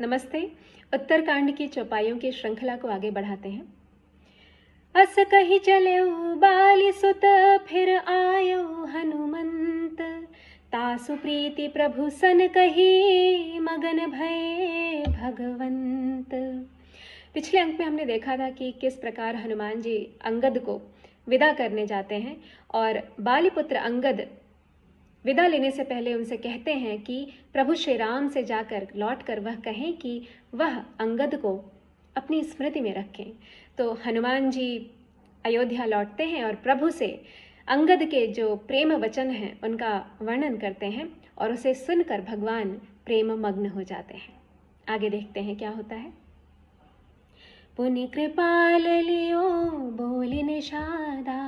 नमस्ते उत्तरकांड की चौपाइयों की श्रृंखला को आगे बढ़ाते हैं अस कही चले बाली सुत फिर आयो हनुमंत तासु प्रीति प्रभु सन कही मगन भय भगवंत पिछले अंक में हमने देखा था कि किस प्रकार हनुमान जी अंगद को विदा करने जाते हैं और बालीपुत्र अंगद विदा लेने से पहले उनसे कहते हैं कि प्रभु श्री राम से जाकर लौट कर वह कहें कि वह अंगद को अपनी स्मृति में रखें तो हनुमान जी अयोध्या लौटते हैं और प्रभु से अंगद के जो प्रेम वचन हैं उनका वर्णन करते हैं और उसे सुनकर भगवान प्रेम मग्न हो जाते हैं आगे देखते हैं क्या होता है पुनि कृपाल लियो बोल निषादा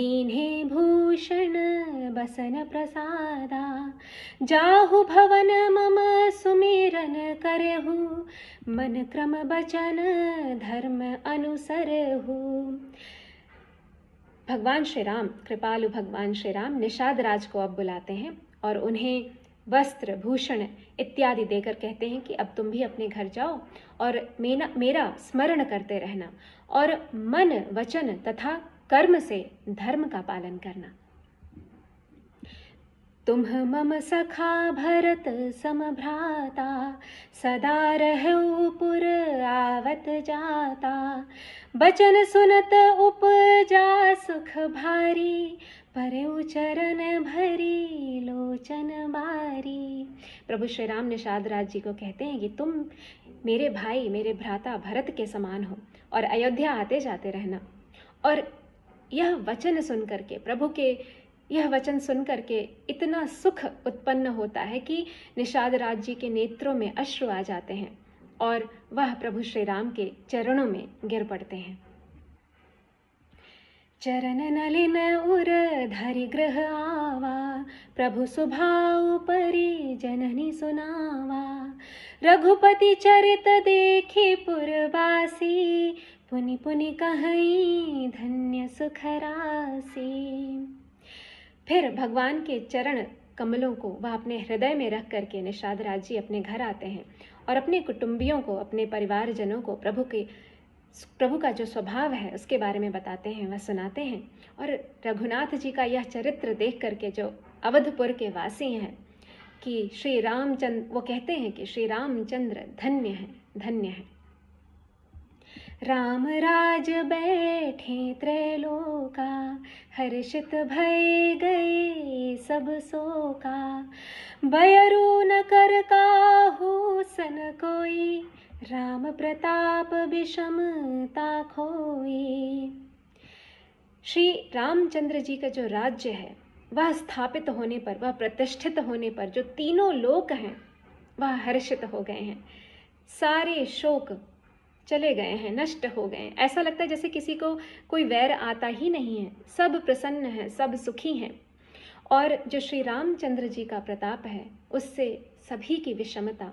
दीन्हे भूषण बसन प्रसादा जाहु भवन मम सुमिरन करहु मन क्रम बचन धर्म अनुसरहु भगवान श्री राम कृपालु भगवान श्री राम निषाद राज को अब बुलाते हैं और उन्हें वस्त्र भूषण इत्यादि देकर कहते हैं कि अब तुम भी अपने घर जाओ और मेना मेरा स्मरण करते रहना और मन वचन तथा कर्म से धर्म का पालन करना तुम मम सखा भरत समभ्राता सदा रहो पुर आवत जाता बचन सुनत जा सुख भारी पर चरण भरी लोचन बारी प्रभु श्री राम निषाद राज जी को कहते हैं कि तुम मेरे भाई मेरे भ्राता भरत के समान हो और अयोध्या आते जाते रहना और यह वचन सुन करके प्रभु के यह वचन सुन करके इतना सुख उत्पन्न होता है कि निषाद राज जी के नेत्रों में अश्रु आ जाते हैं और वह प्रभु श्री राम के चरणों में गिर पड़ते हैं चरण नलिन उर धरि ग्रह आवा प्रभु सुभाव परी जननी सुनावा रघुपति चरित देखे पुरवासी पुनि पुनि कहई धन्य सुखरासी फिर भगवान के चरण कमलों को वह अपने हृदय में रख करके निषाद राज जी अपने घर आते हैं और अपने कुटुंबियों को अपने परिवारजनों को प्रभु के प्रभु का जो स्वभाव है उसके बारे में बताते हैं वह सुनाते हैं और रघुनाथ जी का यह चरित्र देख करके जो अवधपुर के वासी हैं कि श्री रामचंद्र वो कहते हैं कि श्री रामचंद्र धन्य है धन्य है राम राज बैठे त्रैलोका हर्षित भय गए सब सोका बयरू न कर हो सन कोई राम प्रताप विषमता खोई श्री रामचंद्र जी का जो राज्य है वह स्थापित होने पर वह प्रतिष्ठित होने पर जो तीनों लोक हैं वह हर्षित हो गए हैं सारे शोक चले गए हैं नष्ट हो गए हैं ऐसा लगता है जैसे किसी को कोई वैर आता ही नहीं है सब प्रसन्न हैं सब सुखी हैं और जो श्री रामचंद्र जी का प्रताप है उससे सभी की विषमता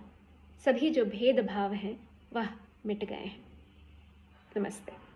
सभी जो भेदभाव हैं वह मिट गए हैं नमस्ते